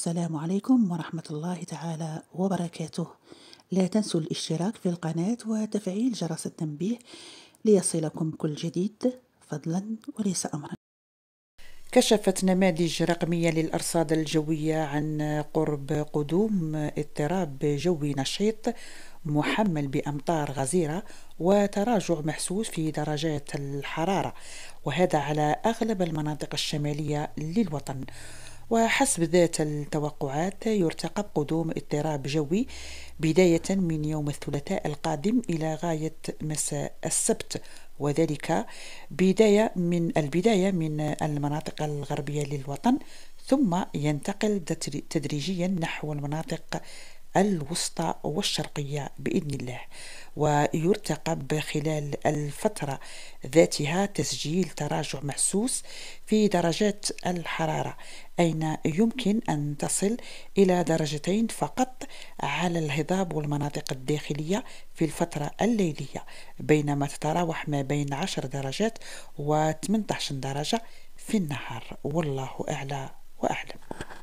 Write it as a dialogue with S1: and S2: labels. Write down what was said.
S1: السلام عليكم ورحمة الله تعالى وبركاته لا تنسوا الاشتراك في القناة وتفعيل جرس التنبيه ليصلكم كل جديد فضلا وليس أمرا كشفت نماذج رقمية للأرصاد الجوية عن قرب قدوم اضطراب جوي نشيط محمل بأمطار غزيرة وتراجع محسوس في درجات الحرارة وهذا على أغلب المناطق الشمالية للوطن وحسب ذات التوقعات يرتقب قدوم اضطراب جوي بداية من يوم الثلاثاء القادم إلى غاية مساء السبت وذلك بداية من البداية من المناطق الغربية للوطن ثم ينتقل تدريجيا نحو المناطق الوسطى والشرقية بإذن الله ويرتقب خلال الفترة ذاتها تسجيل تراجع محسوس في درجات الحرارة أين يمكن أن تصل إلى درجتين فقط على الهضاب والمناطق الداخلية في الفترة الليلية بينما تتراوح ما بين 10 درجات و 18 درجة في النهار والله أعلى وأعلم